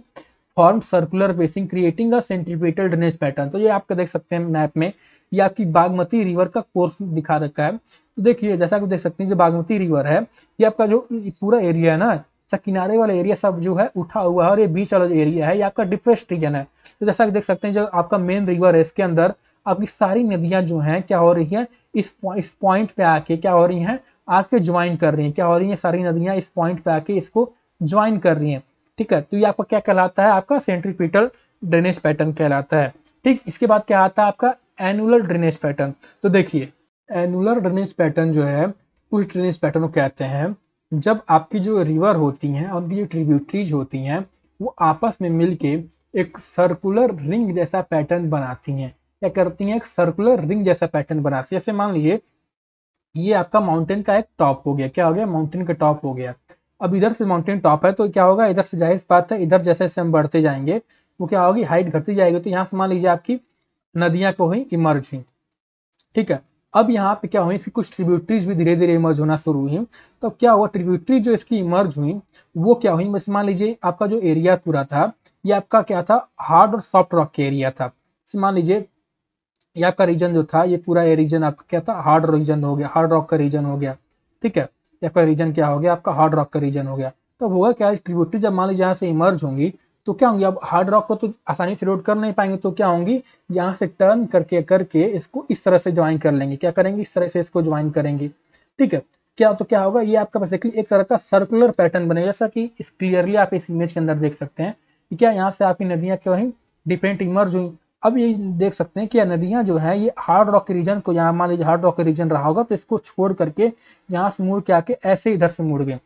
form circular basins creating a centripetal drainage pattern तो ये आपका देख सकते हैं मैप में ये आपकी बागमती रिवर का कोर्स दिखा रखा है तो देखिए जैसा कि देख सकते हैं जो बागमती रिवर है ये आपका जो पूरा एरिया है ना किनारे वाला एरिया सब जो है उठा हुआ है और ये बीच वाला जो एरिया है ये आपका डिप्रेस्ड रीजन है तो जैसा आप देख सकते हैं जो आपका मेन रिवर है इसके अंदर आपकी सारी नदियाँ जो हैं क्या हो रही हैं इस इस पॉइंट पे आके क्या हो रही हैं आके ज्वाइन कर रही हैं क्या हो रही हैं सारी नदियाँ इस पॉइंट पे आके इसको ज्वाइन कर रही हैं ठीक है तो ये आपका क्या कहलाता है आपका सेंट्रीपिटल ड्रेनेज पैटर्न कहलाता है ठीक इसके बाद क्या आता है आपका एनुअल ड्रेनेज पैटर्न तो देखिए एनुलर ड्रेनेज पैटर्न जो है उस ड्रेनेज पैटर्न को कहते हैं जब आपकी जो रिवर होती हैं और उनकी जो ट्रिब्यूटरीज होती हैं वो आपस में मिल के एक सर्कुलर रिंग जैसा पैटर्न बनाती हैं क्या करती हैं एक सर्कुलर रिंग जैसा पैटर्न बनाती है जैसे मान लीजिए ये आपका माउंटेन का एक टॉप हो गया क्या हो गया माउंटेन का टॉप हो गया अब इधर से माउंटेन टॉप है तो क्या होगा इधर से जाहिर बात है इधर जैसे जैसे हम बढ़ते जाएंगे वो क्या होगी हाइट घटती जाएगी तो यहाँ से मान लीजिए आपकी नदियाँ को हुई इमर्ज हुई ठीक है अब यहाँ पे क्या हुई इसकी कुछ ट्रिब्यूटरीज भी धीरे धीरे इमर्ज होना शुरू हुई तो क्या हुआ ट्रिब्यूटरी जो इसकी इमर्ज हुई वो क्या हुई बस मान लीजिए आपका जो एरिया पूरा था ये आपका क्या था हार्ड और सॉफ्ट रॉक के एरिया था मान लीजिए ये आपका रीजन जो था ये पूरा ये रीजन आपका क्या था हार्ड रीजन हो गया हार्ड रॉक का रीजन हो गया ठीक है आपका रीजन क्या हो गया आपका हार्ड रॉक का रीजन हो गया तो होगा क्या ट्रिब्यूटरी जब मान लीजिए यहाँ से इमर्ज होंगी तो क्या होंगी अब हार्ड रॉक को तो आसानी से लोड कर नहीं पाएंगे तो क्या होंगी यहाँ से टर्न करके करके इसको इस तरह से ज्वाइन कर लेंगे क्या करेंगे इस तरह से इसको ज्वाइन करेंगे ठीक है क्या तो क्या होगा ये आपका बेसिकली एक तरह का सर्कुलर पैटर्न बनेगा जैसा कि इस क्लियरली आप इस इमेज के अंदर देख सकते हैं कि क्या यहाँ से आपकी नदियाँ क्यों हुई डिफरेंट इमर्ज हुई अब ये देख सकते हैं कि नदियाँ जो है ये हार्ड रॉक के रीजन को यहाँ मान लीजिए हार्ड रॉक के रीजन रहा होगा तो इसको छोड़ करके यहाँ से मुड़ के आके ऐसे इधर से मुड़ गए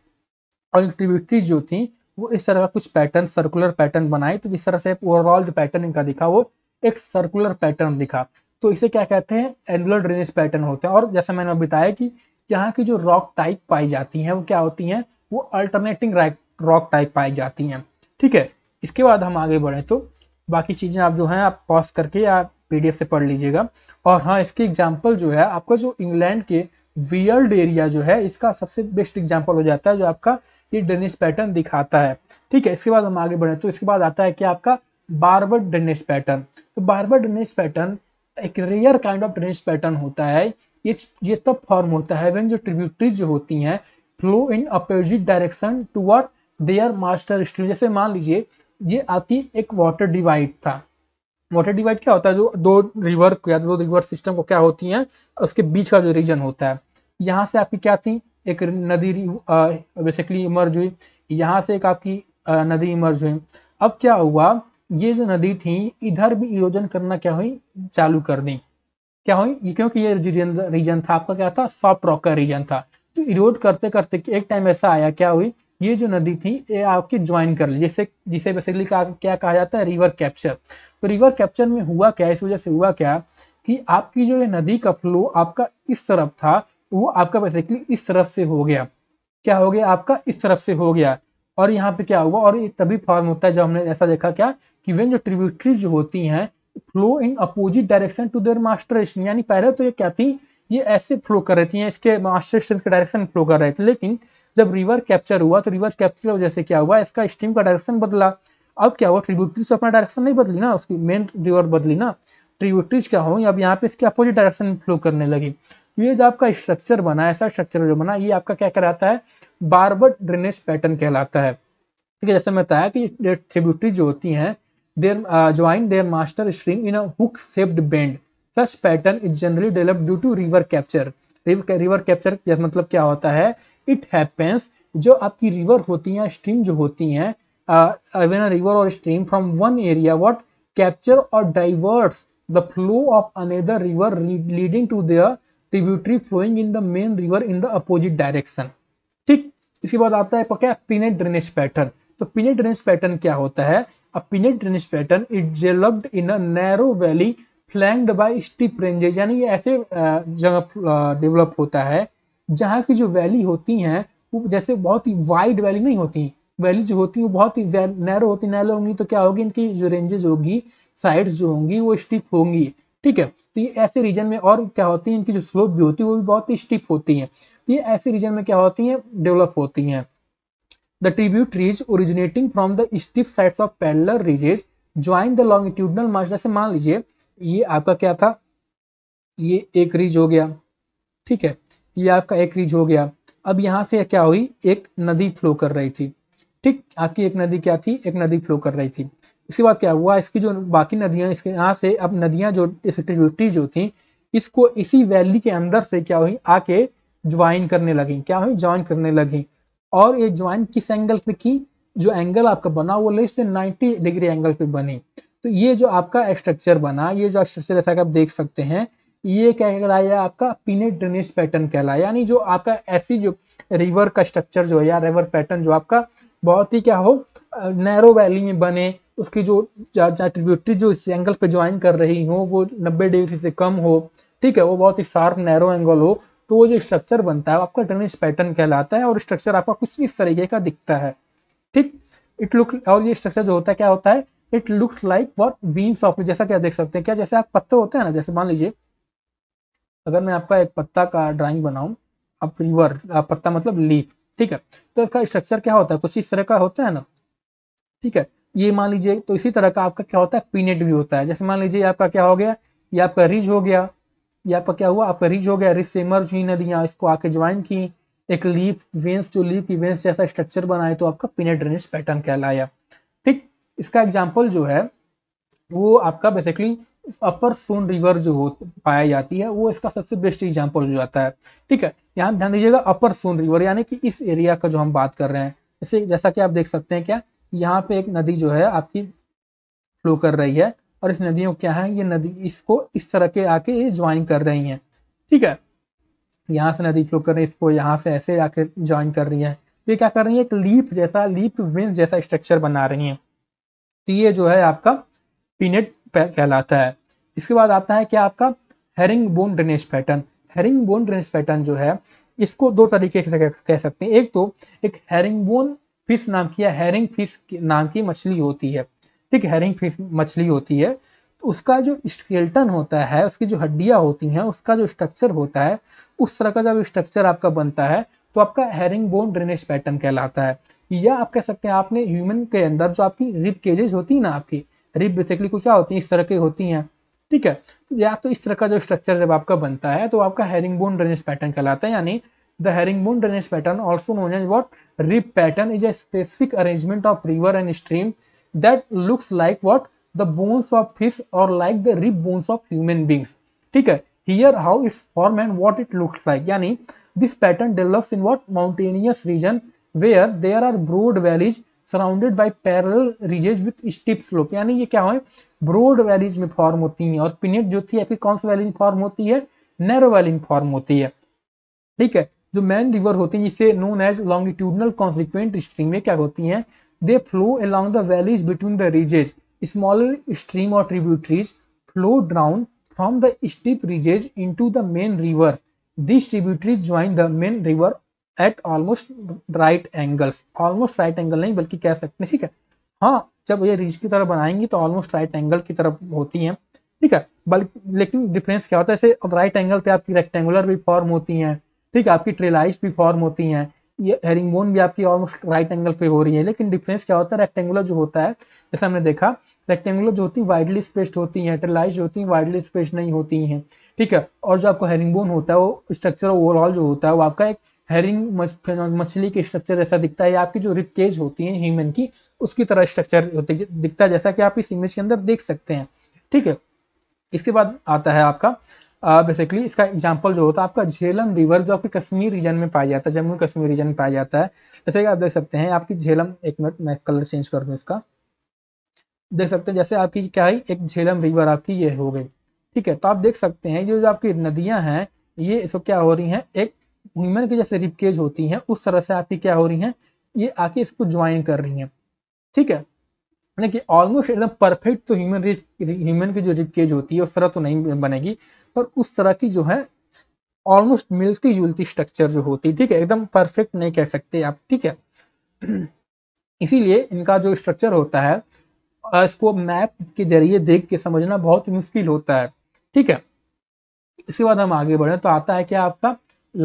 और ट्रिब्यूटरीज जो थी वो इस तरह का कुछ पैटर्न सर्कुलर पैटर्न बनाए तो इस तरह से ओवरऑल जो पैटर्न इनका दिखा वो एक सर्कुलर पैटर्न दिखा तो इसे क्या कहते हैं एनुलर ड्रेनेज पैटर्न होते हैं और जैसा मैंने बताया कि यहाँ की जो रॉक टाइप पाई जाती हैं वो क्या होती हैं वो अल्टरनेटिंग रॉक टाइप पाई जाती हैं ठीक है इसके बाद हम आगे बढ़ें तो बाकी चीज़ें आप जो हैं आप पॉज करके आप पीडीएफ से पढ़ लीजिएगा और हाँ इसकी एग्जाम्पल जो है आपका जो इंग्लैंड के वियर्ड एरिया जो है इसका सबसे बेस्ट एग्जाम्पल हो जाता है जो आपका ये ड्रेनेज पैटर्न दिखाता है ठीक है इसके बाद हम आगे बढ़े तो इसके बाद आता है कि आपका बारबर ड्रेनेज पैटर्न तो बारबर ड्रेनेज पैटर्न एक rare kind of drainage pattern होता है ये ये तब फॉर्म होता है वेन जो ट्रिब्यूटरीज जो होती हैं flow in opposite direction toward their master stream जैसे मान लीजिए ये आपकी एक वाटर डिवाइड था वाटर डिवाइड क्या होता है जो दो रिवर या दो रिवर सिस्टम को क्या होती हैं उसके बीच का जो रीजन होता है यहाँ से आपकी क्या थी एक नदी बेसिकली इमर्ज हुई यहाँ से एक आपकी नदी इमर्ज हुई अब क्या हुआ ये जो नदी थी इधर भी योजन करना क्या हुई चालू कर दी क्या हुई क्योंकि ये रीजन था आपका क्या था सॉफ्ट रॉक का रीजन था तो इरोड करते करते एक टाइम ऐसा आया क्या हुई ये जो नदी थी ये आपकी ज्वाइन कर ली जैसे जिसे बेसिकली क्या कहा जाता है रिवर कैप्चर तो रिवर कैप्चर में हुआ क्या इस वजह से हुआ क्या कि आपकी जो ये नदी का फ्लो आपका इस तरफ था वो आपका बेसिकली इस तरफ से हो गया क्या हो गया आपका इस तरफ से हो गया और यहाँ पे क्या हुआ और ये तभी फॉर्म होता है जब हमने ऐसा देखा क्या कि वेन जो ट्रिब्यूटरीज होती हैं flow in opposite direction to their master यानी पहले तो ये क्या थी ये ऐसे फ्लो कर रही थी इसके स्ट्रीम के डायरेक्शन फ्लो कर रहे थे लेकिन जब रिवर कैप्चर हुआ तो रिवर कैप्चर वजह से क्या हुआ इसका स्टीम का डायरेक्शन बदला अब क्या हुआ ट्रिब्यूटरीज अपना डायरेक्शन नहीं बदली ना उसकी मेन रिवर बदली ना ट्रिब्यूटरीज क्या हो अब यहाँ पे इसके अपोजिट डायरेक्शन फ्लो करने लगी ये जो आपका स्ट्रक्चर बना ऐसा स्ट्रक्चर जो बना ये आपका क्या कहलाता है बार्बर ड्रेनेज पैटर्न कहलाता है ठीक है जैसे मैं बताया कि ट्रिब्यूटरी जो होती हैं they join their master stream in hook shaped bend such pattern is generally develop due to river capture river capture मतलब क्या होता है इट हैपेंस जो आपकी रिवर होती हैं स्ट्रीम जो होती हैं when uh, a river or stream from one area what capture or diverts the flow of another river leading to their tributary flowing in the main river in the opposite direction ठीक इसके बाद आता है क्या pinnate drainage pattern तो pinnate drainage pattern क्या होता है a pinnate drainage pattern it developed in a narrow valley flanked by steep ranges यानी ये ऐसे जगह डेवलप होता है जहाँ की जो वैली होती हैं वो जैसे बहुत ही वाइड वैली नहीं होती वैली जो होती है वो बहुत ही नैरो होती नैरो होंगी तो क्या होगी इनकी जो रेंजेज होगी साइड्स जो होंगी वो स्टीप होंगी ठीक है तो ये ऐसे रीजन में और क्या होती है इनकी जो स्लोप भी होती है वो भी बहुत ही स्टिप होती हैं तो ये ऐसे रीजन में क्या होती हैं डेवलप होती हैं the tributaries originating from the steep sides of parallel ridges join the longitudinal march जैसे मान लीजिए ये आपका क्या था ये एक रीज हो गया ठीक है ये आपका एक रीज हो गया अब यहाँ से क्या हुई एक नदी फ्लो कर रही थी ठीक आपकी एक नदी क्या थी एक नदी फ्लो कर रही थी इसके बाद क्या हुआ इसकी जो बाकी नदियां इसके यहाँ से अब नदियां जो इस ट्रिब्यूटरी जो थी इसको इसी वैली के अंदर से क्या हुई आके ज्वाइन करने लगी क्या हुई ज्वाइन करने लगी और ये ज्वाइन किस एंगल पे की जो एंगल आपका बना वो लेस देन 90 डिग्री एंगल पे बनी तो ये जो आपका स्ट्रक्चर बना ये जो स्ट्रक्चर जैसा कि आप देख सकते हैं ये क्या कहलाया आपका पीनेट ड्रेनेज पैटर्न कहलाया यानी जो आपका ऐसी जो रिवर का स्ट्रक्चर जो है या रिवर पैटर्न जो आपका बहुत ही क्या हो नैरो वैली में बने उसकी जो चाहे ट्रिब्यूटरी जो इस एंगल पे ज्वाइन कर रही हो वो 90 डिग्री से कम हो ठीक है वो बहुत ही शार्प नैरो एंगल हो तो वो जो स्ट्रक्चर बनता है आपका ड्रेनेज पैटर्न कहलाता है और स्ट्रक्चर आपका कुछ इस तरीके का दिखता है ठीक इट लुक और ये स्ट्रक्चर जो होता है क्या होता है it looks like what veins of जैसा क्या देख सकते हैं क्या जैसे आप पत्ते होते हैं ना जैसे मान लीजिए अगर मैं आपका एक पत्ता का ड्राइंग बनाऊं आप रिवर पत्ता मतलब लीफ ठीक है तो इसका स्ट्रक्चर क्या होता है कुछ इस तरह का होता है ना ठीक है ये मान लीजिए तो इसी तरह का आपका क्या होता है पीनेट भी होता है जैसे मान लीजिए आपका क्या हो गया ये आपका रिज हो गया ये आपका क्या हुआ आपका रिज हो गया रिज से मर्ज हुई नदियाँ इसको आके ज्वाइन की एक लीप वेंस जो लीप इवेंस जैसा स्ट्रक्चर बनाए तो आपका पीनेट ड्रेनेज पैटर्न कहलाया ठीक इसका एग्जाम्पल जो है वो आपका बेसिकली अपर सोन रिवर जो हो पाया जाती है वो इसका सबसे बेस्ट एग्जाम्पल जो जाता है ठीक है यहाँ ध्यान दीजिएगा अपर सोन रिवर यानी कि इस एरिया का जो हम बात कर रहे हैं जैसे जैसा कि आप देख सकते हैं क्या यहाँ पे एक नदी जो है आपकी फ्लो कर रही है और इस नदियों क्या है ये नदी इसको इस तरह के आके ये ज्वाइन कर रही हैं ठीक है यहाँ से नदी फ्लो कर रही है इसको यहाँ से ऐसे आके ज्वाइन कर रही है ये क्या कर रही है एक लीप जैसा लीप विंस जैसा स्ट्रक्चर बना रही है तो ये जो है आपका पीनेट कहलाता है इसके बाद आता है क्या आपका herringbone drainage pattern herringbone drainage pattern जो है इसको दो तरीके से कह सकते हैं एक तो एक हेरिंग बोन फिश नाम की या हेरिंग फिश नाम की मछली होती है ठीक है हैरिंग फिश मछली होती है तो उसका जो स्केल्टन होता है उसकी जो हड्डियाँ होती हैं उसका जो स्ट्रक्चर होता है उस तरह का जब स्ट्रक्चर आपका बनता है तो आपका हेरिंग बोन ड्रेनेज पैटर्न कहलाता है या आप कह सकते हैं आपने ह्यूमन के अंदर जो आपकी रिप केजेज होती है ना आपकी रिप बेसिकली कुछ क्या होती है इस तरह की होती हैं ठीक है तो या तो इस तरह का जो स्ट्रक्चर जब आपका बनता है तो आपका हेरिंग बोन ड्रेनेज पैटर्न कहलाता है यानी The herringbone drainage pattern, also known as what? Rib pattern, is a specific arrangement of river and stream that looks like what? The bones of fish or like the rib bones of human beings. ठीक है here how its form and what it looks like yani this pattern develops in what mountainous region where there are broad valleys surrounded by parallel ridges with steep slope यानी ये क्या है broad valleys में form होती हैं और pinnate जो थी आपकी कौन सी वैली में फॉर्म होती है नैरो वैली में फॉर्म होती है ठीक है जो मैन रिवर होती है जिसे नोन एज लॉन्गिट्यूडनल कॉन्सिक्वेंट में क्या होती हैं they flow along the valleys between the ridges smaller stream और tributaries flow down from the steep ridges into the main river this tributaries join the main river at almost right angles almost right angle नहीं बल्कि कह सकते हैं ठीक है हाँ जब ये रिज की तरफ बनाएंगी तो ऑलमोस्ट राइट एंगल की तरफ होती हैं ठीक है बल्कि लेकिन डिफरेंस क्या होता है जैसे राइट एंगल पे आपकी रेक्टेंगुलर भी फॉर्म होती हैं ठीक है आपकी ट्रेलाइज भी फॉर्म होती हैं ये हेरिंग बोन भी आपकी ऑलमोस्ट राइट एंगल पे हो रही है लेकिन डिफरेंस क्या होता है रेक्टेंगुलर जो होता है जैसे हमने देखा रेक्टेंगुलर जो होती है वाइडली स्पेस्ड होती हैं ट्रेलाइज जो होती हैं वाइडली स्पेस्ड नहीं होती हैं ठीक है और जो आपको हेरिंग बोन होता है वो स्ट्रक्चर ओवरऑल जो होता है वो आपका एक हेरिंग मछली के स्ट्रक्चर जैसा दिखता है या आपकी जो रिप केज होती है ह्यूमन की उसकी तरह स्ट्रक्चर होती दिखता है जैसा कि आप इस इमेज के अंदर देख सकते हैं ठीक है इसके बाद आता है आपका बेसिकली इसका एग्जाम्पल जो होता है आपका झेलम रिवर जो आपके कश्मीर रीजन में पाया जाता है जम्मू कश्मीर रीजन में पाया जाता है जैसे कि आप देख सकते हैं आपकी झेलम एक मिनट मैं कलर चेंज कर दूँ इसका देख सकते हैं जैसे आपकी क्या है एक झेलम रिवर आपकी ये हो गई ठीक है तो आप देख सकते हैं जो जो आपकी नदियाँ हैं ये इसको क्या हो रही हैं एक ह्यूमन की जैसे रिपकेज होती हैं उस तरह से आपकी क्या हो रही हैं ये आके इसको ज्वाइन कर रही हैं ठीक है यानी मतलब कि ऑलमोस्ट एकदम परफेक्ट तो ह्यूमन रिज ह्यूमन की जो रिप केज होती है उस तरह तो नहीं बनेगी पर उस तरह की जो है ऑलमोस्ट मिलती जुलती स्ट्रक्चर जो होती है ठीक है एकदम परफेक्ट नहीं कह सकते आप ठीक है इसीलिए इनका जो स्ट्रक्चर होता है इसको मैप के जरिए देख के समझना बहुत मुश्किल होता है ठीक है इसके बाद हम आगे बढ़े तो आता है क्या आपका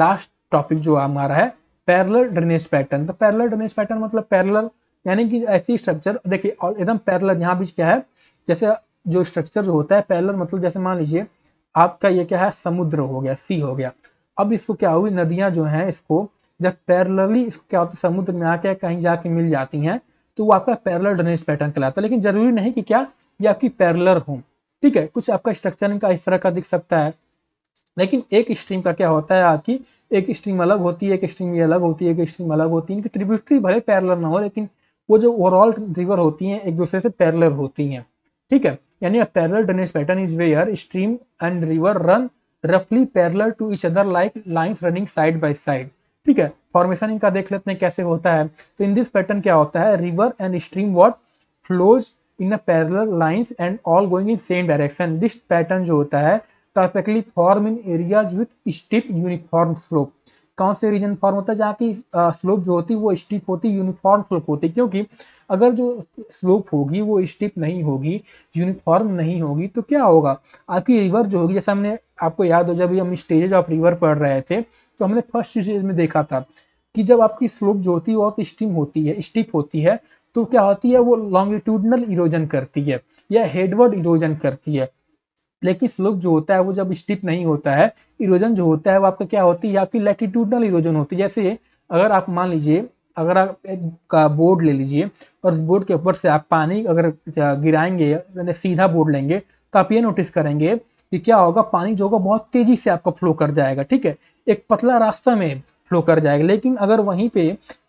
लास्ट टॉपिक जो हमारा है पैरलर ड्रेनेज पैटर्न तो पैरलर ड्रेनेज पैटर्न मतलब पैरलर यानी कि ऐसी स्ट्रक्चर देखिए और एकदम पैरलर यहाँ बीच क्या है जैसे जो स्ट्रक्चर जो होता है पैरल मतलब जैसे मान लीजिए आपका ये क्या है समुद्र हो गया सी हो गया अब इसको क्या हुई नदियाँ जो हैं इसको जब पैरलरली इसको क्या होता है समुद्र में आके कहीं जाके मिल जाती हैं तो वो आपका पैरलर ड्रेनेज पैटर्न कहलाता है लेकिन जरूरी नहीं कि क्या ये आपकी पैरलर हो ठीक है कुछ आपका स्ट्रक्चर इनका इस तरह का दिख सकता है लेकिन एक स्ट्रीम का क्या होता है आपकी एक स्ट्रीम अलग होती है एक स्ट्रीम ये अलग होती है एक स्ट्रीम अलग होती है इनकी ट्रिब्यूटरी भले पैरलर ना हो लेकिन वो जो ओवरऑल रिवर होती हैं एक दूसरे से पैरलर होती हैं ठीक है यानी a parallel drainage pattern is where stream and river run रफली parallel to each other like lines running side by side ठीक है फॉर्मेशन इनका देख लेते हैं कैसे होता है तो इन दिस पैटर्न क्या होता है river and stream what flows in a parallel lines and all going in same direction this pattern जो होता है perfectly form in areas with steep uniform slope कौन से रीजन फॉर्म होता है जहाँ की स्लोप जो होती है वो स्टिप होती है यूनिफॉर्म स्लोप होती है क्योंकि अगर जो स्लोप होगी वो स्टिप नहीं होगी यूनिफॉर्म नहीं होगी तो क्या होगा आपकी रिवर जो होगी जैसे हमने आपको याद हो जब हम स्टेजेज ऑफ रिवर पढ़ रहे थे तो हमने फर्स्ट स्टेज में देखा था कि जब आपकी स्लोप जो होती है बहुत स्टीम होती है स्टिप होती है तो क्या होती है वो लॉन्गिट्यूडनल इरोजन करती है या हेडवर्ड इरोजन करती है लेकिन स्लोप जो होता है वो जब स्टिप नहीं होता है इरोजन जो होता है वो आपका क्या होती है फिर लैटिट्यूडनल इरोजन होती है जैसे अगर आप मान लीजिए अगर आप का बोर्ड ले लीजिए और इस बोर्ड के ऊपर से आप पानी अगर गिराएंगे यानी सीधा बोर्ड लेंगे तो आप ये नोटिस करेंगे कि क्या होगा पानी जो होगा बहुत तेज़ी से आपका फ्लो कर जाएगा ठीक है एक पतला रास्ता में फ्लो कर जाएगा लेकिन अगर वहीं पे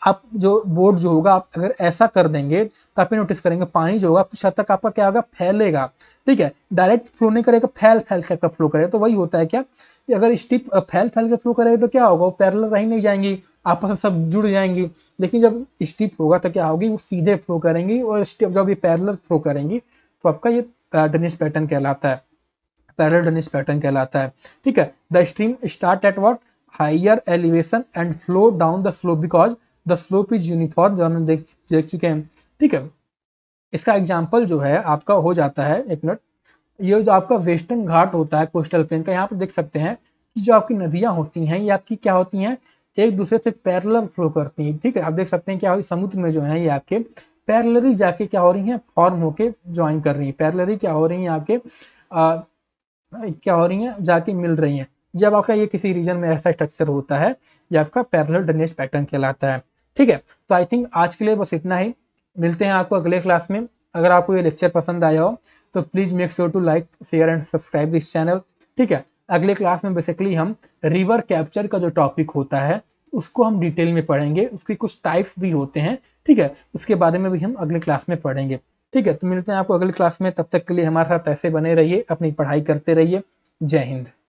आप जो बोर्ड जो होगा आप अगर ऐसा कर देंगे तो आप नोटिस करेंगे पानी जो होगा कुछ हद तक आपका क्या होगा फैलेगा ठीक है डायरेक्ट फ्लो नहीं करेगा फैल फैल के आपका फ्लो करेगा तो वही होता है क्या अगर स्टीप फैल फैल के फ्लो करेगा तो क्या होगा वो पैरल रही नहीं जाएंगी आपस में सब जुड़ जाएंगी लेकिन जब स्टिप होगा तो क्या होगी वो सीधे फ्लो करेंगी और स्टिप जब ये पैरल फ्लो करेंगी तो आपका ये ड्रेनेज पैटर्न कहलाता है पैरल ड्रेनेज पैटर्न कहलाता है ठीक है the stream start at what higher elevation and flow down the slope because the slope is uniform जो हमने देख देख चुके हैं ठीक है इसका एग्जाम्पल जो है आपका हो जाता है एक मिनट ये जो आपका वेस्टर्न घाट होता है कोस्टल प्लेन का यहाँ पर देख सकते हैं कि जो आपकी नदियाँ होती हैं ये आपकी क्या होती हैं एक दूसरे से पैरलर फ्लो करती हैं ठीक है आप देख सकते हैं क्या समुद्र में जो है ये आपके पैरलरी जाके क्या हो रही हैं फॉर्म होके ज्वाइन कर रही हैं पैरलरी क्या हो रही हैं आपके आ, क्या हो रही हैं जाके मिल रही हैं जब आपका ये किसी रीजन में ऐसा स्ट्रक्चर होता है ये आपका पैरल ड्रेनेज पैटर्न कहलाता है ठीक है तो आई थिंक आज के लिए बस इतना ही मिलते हैं आपको अगले क्लास में अगर आपको ये लेक्चर पसंद आया हो तो please make sure to like share and subscribe this channel ठीक है अगले क्लास में बेसिकली हम रिवर कैप्चर का जो टॉपिक होता है उसको हम डिटेल में पढ़ेंगे उसके कुछ टाइप्स भी होते हैं ठीक है उसके बारे में भी हम अगले क्लास में पढ़ेंगे ठीक है तो मिलते हैं आपको अगले क्लास में तब तक के लिए हमारे साथ ऐसे बने रहिए अपनी पढ़ाई करते रहिए जय हिंद